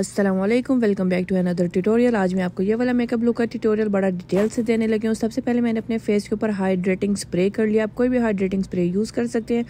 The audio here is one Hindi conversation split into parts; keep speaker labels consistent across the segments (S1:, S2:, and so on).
S1: Aslam welcome back to another tutorial आज मैं आपको ये वाला मेकअप लुक का ट्यूटोरियल बड़ा डिटेल से देने लगी हूँ सबसे पहले मैंने अपने फेस के ऊपर हाइड्रेटिंग स्प्रे कर लिया आप कोई भी हाइड्रेटिंग स्प्रे यूज़ कर सकते हैं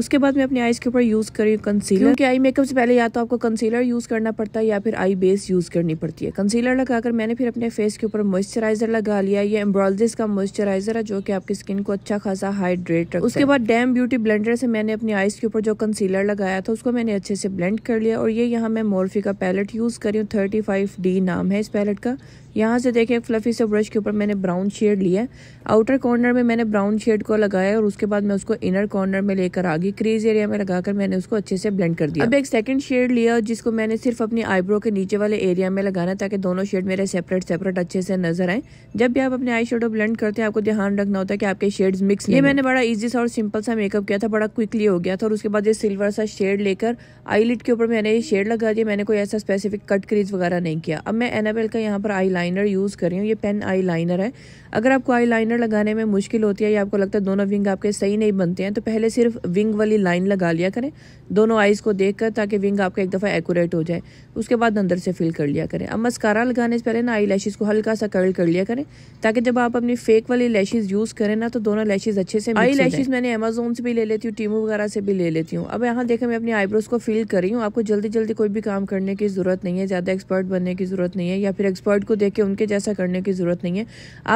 S1: उसके बाद मैं अपने आईज़ के ऊपर यूज़ कर रही हूँ कंसीलर क्योंकि आई मेकअप से पहले या तो आपको कंसीलर यूज़ करना पड़ता है या फिर आई बेस यूज़ करनी पड़ती है कंसीलर लगाकर मैंने फिर अपने फेस के ऊपर मॉइस्चराइज़र लगा लिया ये एम्ब्रॉलजिस का मॉइस्चराइज़र है जो कि आपकी स्किन को अच्छा खासा हाइड्रेट रखता उसके बाद डैम ब्यूटी ब्लेंडर से मैंने अपनी आईज़ के ऊपर जो कंसीलर लगाया था उसको मैंने अच्छे से ब्लेंड कर लिया और ये यहाँ मैं मोरफी का पैलेट यूज़ कर रही हूँ थर्टी फाइव डी नाम है इस पैलेट का यहाँ से देखें फ्लफी से ब्रश के ऊपर मैंने ब्राउन शेड लिया है आउटर कॉर्नर में मैंने ब्राउन शेड को लगाया और उसके बाद मैं उसको इनर कॉर्नर में लेकर आ गई क्रीज एरिया में लगाकर मैंने उसको अच्छे से ब्लेंड कर दिया अब एक सेकंड शेड लिया जिसको मैंने सिर्फ अपनी आईब्रो के नीचे वाले एरिया में लगाना ताकि दोनों शेड मेरे सेपरेट सेपरेट अच्छे से नजर आए जब भी आप अपने आई शेडो ब्लेंड करते हैं आपको ध्यान रखना होता है कि आपके शेड्स मिक्स ये मैंने बड़ा ईजी सा और सिंपल सा मेकअप किया था बड़ा क्विकली हो गया था और उसके बाद ये सिल्वर सा शेड लेकर आईलिट के ऊपर मैंने ये शेड लगा दिया मैंने कोई ऐसा स्पेसिफिक कट क्रीज वगैरह नहीं किया अब मैं एनाबेल का यहाँ पर आई लाइनर यूज़ कर रही हूँ ये पेन आई लाइनर है अगर आपको आई लाइनर लगाने में मुश्किल होती है या आपको लगता है दोनों विंग आपके सही नहीं बनते हैं तो पहले सिर्फ विंग वाली लाइन लगा लिया करें दोनों आइज़ को देख कर ताकि विंग आपका एक दफ़ा एकूरेट हो जाए उसके बाद अंदर से फिल कर लिया करें अब मस्कारा लगाने से पहले ना आई लैशेज़ को हल्का सा कर्ल कर लिया करें ताकि जब आप अपनी फेक वाली लैशेज़ यूज़ करें ना तो दोनों लैशेज़ अच्छे से आई लैशेज़ मैंने अमेजोन से भी ले लेती हूँ टीमू वगैरह से भी ले लेती हूँ अब यहाँ देखें मैं अपनी आईब्रोज़ को फिल कर रही हूँ आपको जल्दी जल्दी कोई भी काम करने की ज़रूरत नहीं है ज़्यादा एक्सपर्ट बनने की ज़रूरत नहीं है या फिर एक्सपर्ट को देख कि उनके जैसा करने की ज़रूरत नहीं है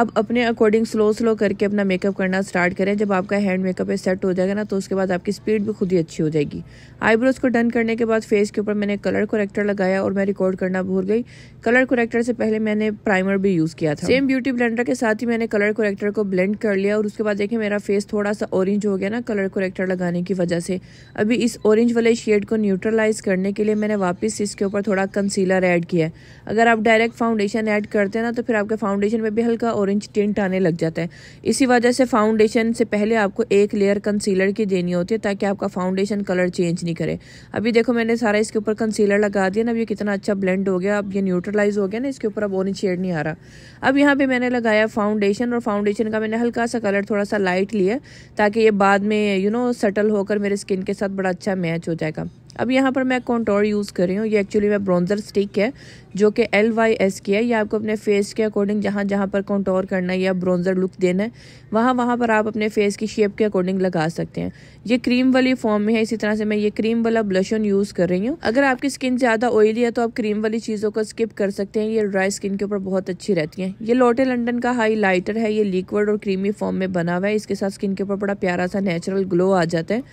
S1: आप अपने अकॉर्डिंग स्लो स्लो करके अपना मेकअप करना स्टार्ट करें जब आपका हैंड मेकअप है सेट हो जाएगा ना तो उसके बाद आपकी स्पीड भी खुद ही अच्छी हो जाएगी आईब्रोज को डन करने के बाद फेस के ऊपर मैंने कलर कोरेक्टर लगाया और मैं रिकॉर्ड करना भूल गई कलर कोरेक्टर से पहले मैंने प्राइमर भी यूज़ किया था सेम ब्यूटी ब्लेंडर के साथ ही मैंने कलर कोरेक्टर को ब्लेंड कर लिया और उसके बाद देखिए मेरा फेस थोड़ा सा ऑरेंज हो गया ना कलर कोरेक्टर लगाने की वजह से अभी इस ऑरेंज वाले शेड को न्यूट्रलाइज करने के लिए मैंने वापस इसके ऊपर थोड़ा कंसीलर ऐड किया है अगर आप डायरेक्ट फाउंडेशन ऐड ऐड करते हैं ना तो फिर आपके फाउंडेशन में भी हल्का ऑरेंज टिंट आने लग जाता है इसी वजह से फाउंडेशन से पहले आपको एक लेयर कंसीलर की देनी होती है ताकि आपका फाउंडेशन कलर चेंज नहीं करे अभी देखो मैंने सारा इसके ऊपर कंसीलर लगा दिया ना अब ये कितना अच्छा ब्लेंड हो गया अब ये न्यूट्रलाइज हो गया ना इसके ऊपर अब ऑरेंज शेड नहीं आ रहा अब यहाँ पर मैंने लगाया फाउंडेशन और फाउंडेशन का मैंने हल्का सा कलर थोड़ा सा लाइट लिया ताकि ये बाद में यू नो सटल होकर मेरे स्किन के साथ बड़ा अच्छा मैच हो जाएगा अब यहाँ पर मैं कॉन्टोर यूज़ कर रही हूँ ये एक्चुअली मैं ब्रॉन्जर स्टिक है जो कि एल वाई एस की है ये आपको अपने फेस के अकॉर्डिंग जहाँ जहाँ पर कॉन्टोर करना है या ब्रॉन्जर लुक देना है वहाँ वहाँ पर आप अपने फेस की शेप के अकॉर्डिंग लगा सकते हैं ये क्रीम वाली फॉर्म में है इसी तरह से मैं ये क्रीम वाला ब्लशन यूज़ कर रही हूँ अगर आपकी स्किन ज़्यादा ऑयली है तो आप क्रीम वाली चीज़ों को स्किप कर सकते हैं ये ड्राई स्किन के ऊपर बहुत अच्छी रहती हैं ये लोटे लंडन का लाइटर है ये लिक्विड और क्रीमी फॉर्म में बना हुआ है इसके साथ स्किन के ऊपर बड़ा प्यारा सा नेचुरल ग्लो आ जाता है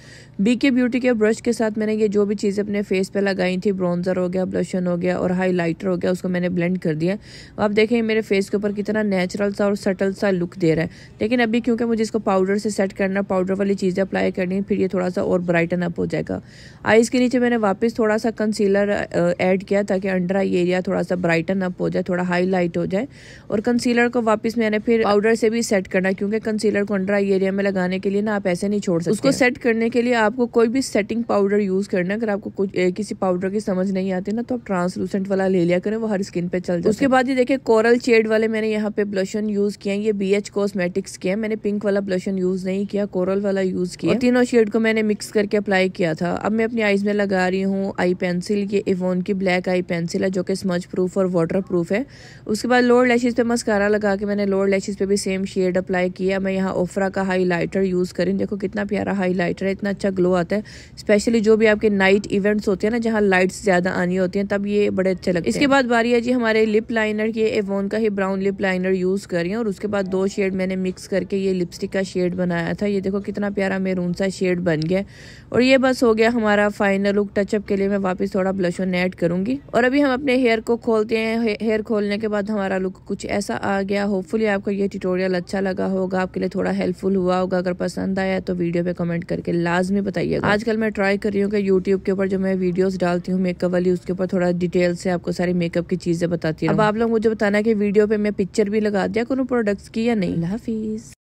S1: बीके ब्यूटी के ब्रश के साथ मैंने ये जो भी चीज़ें अपने फेस पे लगाई थी ब्रॉन्जर हो गया ब्लशन हो गया और हाइलाइटर हो गया उसको मैंने ब्लेंड कर दिया आप देखें मेरे फेस के ऊपर कितना नेचुरल सा और सटल सा लुक दे रहा है लेकिन अभी क्योंकि मुझे इसको पाउडर से सेट करना पाउडर वाली चीज़ें अप्लाई करनी है फिर ये थोड़ा सा और ब्राइटन अप हो जाएगा आइज़ के नीचे मैंने वापस थोड़ा सा कंसीलर ऐड किया ताकि अंडर आई एरिया थोड़ा सा ब्राइटन अप हो जाए थोड़ा हाई हो जाए और कंसीलर को वापस मैंने फिर पाउडर से भी सेट करना क्योंकि कंसीलर को अंडर आई एरिया में लगाने के लिए ना आप ऐसे नहीं छोड़ सकते उसको सेट करने के लिए आपको कोई भी सेटिंग पाउडर यूज़ करना अगर आपको कुछ किसी पाउडर की समझ नहीं आती ना तो आप ट्रांसलूसेंट वाला ले लिया करें वो हर स्किन पे चल जाए उसके बाद ये देखिए कोरल चेड वाले मैंने यहाँ पे ब्लशन यूज किया ये बी एच कॉस्मेटिक्स के मैंने पिंक वाला ब्लशन यूज नहीं किया कोरल वाला यूज किया तीनों शेड को मैंने मिक्स करके अप्लाई किया था अब मैं अपनी आईज में लगा रही हूँ आई पेंसिल ये इवोन की ब्लैक आई पेंसिल है जो कि स्मच प्रूफ और वाटर प्रूफ है उसके बाद लोअर लैशेज पे मस्कारा लगा के मैंने लोअर लैशेज पे भी सेम शेड अप्लाई किया मैं यहाँ ओफरा का हाईलाइटर यूज करी देखो कितना प्यारा हाईलाइटर है इतना अच्छा ग्लो आता है स्पेशली जो भी आपके नाइट नाइट इवेंट्स होते हैं ना जहाँ लाइट्स ज़्यादा आनी होती हैं तब ये बड़े अच्छे लगते हैं इसके बाद बारी है जी हमारे लिप लाइनर ये एवोन का ही ब्राउन लिप लाइनर यूज़ है और उसके बाद दो शेड मैंने मिक्स करके ये लिपस्टिक का शेड बनाया था ये देखो कितना प्यारा मेरून सा शेड बन गया और ये बस हो गया हमारा फाइनल लुक टचअप के लिए मैं वापस थोड़ा ब्लश ऑन एड करूंगी और अभी हम अपने हेयर को खोलते हैं हेयर खोलने के बाद हमारा लुक कुछ ऐसा आ गया होपफुली आपको ये ट्यूटोरियल अच्छा लगा होगा आपके लिए थोड़ा हेल्पफुल हुआ होगा अगर पसंद आया तो वीडियो पे कमेंट करके लाजमी बताइएगा आजकल मैं ट्राई कर रही हूँ कि यूट्यूब यूट्यूब के ऊपर जो मैं वीडियोस डालती हूँ मेकअप वाली उसके ऊपर थोड़ा डिटेल से आपको सारी मेकअप की चीज़ें बताती हूँ अब आप लोग मुझे बताना कि वीडियो पे मैं पिक्चर भी लगा दिया करूँ प्रोडक्ट्स की या नहीं हाफिज़